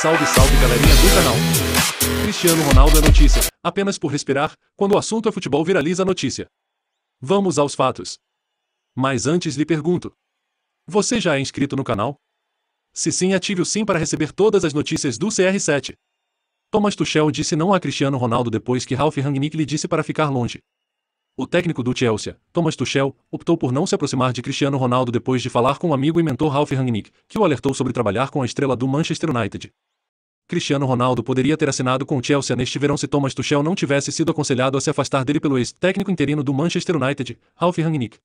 Salve, salve galerinha do canal. Cristiano Ronaldo é notícia, apenas por respirar, quando o assunto é futebol viraliza a notícia. Vamos aos fatos. Mas antes lhe pergunto: Você já é inscrito no canal? Se sim, ative o sim para receber todas as notícias do CR7. Thomas Tuchel disse não a Cristiano Ronaldo depois que Ralph Rangnick lhe disse para ficar longe. O técnico do Chelsea, Thomas Tuchel, optou por não se aproximar de Cristiano Ronaldo depois de falar com o amigo e mentor Ralph Rangnick, que o alertou sobre trabalhar com a estrela do Manchester United. Cristiano Ronaldo poderia ter assinado com o Chelsea neste verão se Thomas Tuchel não tivesse sido aconselhado a se afastar dele pelo ex-técnico interino do Manchester United, Ralf Rangnick.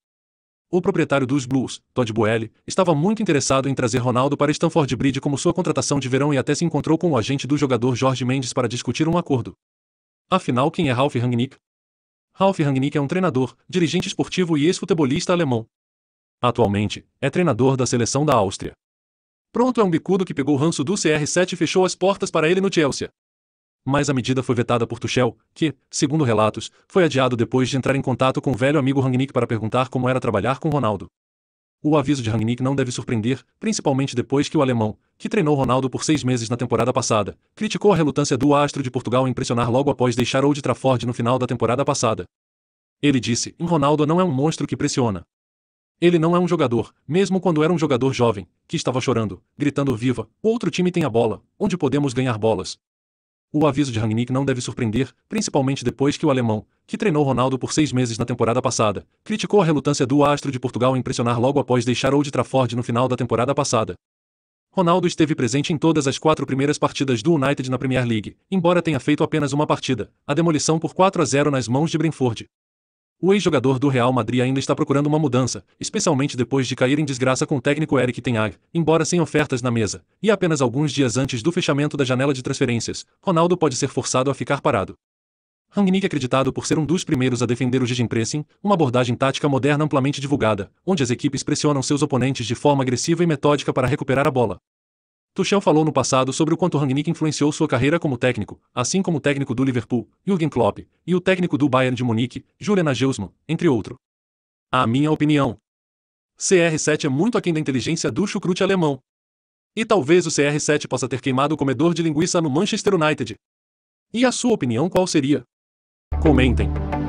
O proprietário dos Blues, Todd Boehly, estava muito interessado em trazer Ronaldo para Stamford Bridge como sua contratação de verão e até se encontrou com o agente do jogador Jorge Mendes para discutir um acordo. Afinal, quem é Ralf Rangnick? Ralf Rangnick é um treinador, dirigente esportivo e ex-futebolista alemão. Atualmente, é treinador da seleção da Áustria. Pronto é um bicudo que pegou o ranço do CR7 e fechou as portas para ele no Chelsea. Mas a medida foi vetada por Tuchel, que, segundo relatos, foi adiado depois de entrar em contato com o velho amigo Rangnick para perguntar como era trabalhar com Ronaldo. O aviso de Rangnick não deve surpreender, principalmente depois que o alemão, que treinou Ronaldo por seis meses na temporada passada, criticou a relutância do astro de Portugal em pressionar logo após deixar Old Trafford no final da temporada passada. Ele disse, Ronaldo não é um monstro que pressiona. Ele não é um jogador, mesmo quando era um jogador jovem, que estava chorando, gritando viva, o outro time tem a bola, onde podemos ganhar bolas. O aviso de Rangnick não deve surpreender, principalmente depois que o alemão, que treinou Ronaldo por seis meses na temporada passada, criticou a relutância do astro de Portugal em pressionar logo após deixar Old Trafford no final da temporada passada. Ronaldo esteve presente em todas as quatro primeiras partidas do United na Premier League, embora tenha feito apenas uma partida, a demolição por 4 a 0 nas mãos de Brentford. O ex-jogador do Real Madrid ainda está procurando uma mudança, especialmente depois de cair em desgraça com o técnico Eric Ten Hag, embora sem ofertas na mesa, e apenas alguns dias antes do fechamento da janela de transferências, Ronaldo pode ser forçado a ficar parado. Rangnick é acreditado por ser um dos primeiros a defender o Gigin Pressing, uma abordagem tática moderna amplamente divulgada, onde as equipes pressionam seus oponentes de forma agressiva e metódica para recuperar a bola. Tuchel falou no passado sobre o quanto Rangnick influenciou sua carreira como técnico, assim como o técnico do Liverpool, Jürgen Klopp, e o técnico do Bayern de Munique, Julian Nagelsmann, entre outros. A minha opinião. CR7 é muito aquém da inteligência do chucrute alemão. E talvez o CR7 possa ter queimado o comedor de linguiça no Manchester United. E a sua opinião qual seria? Comentem.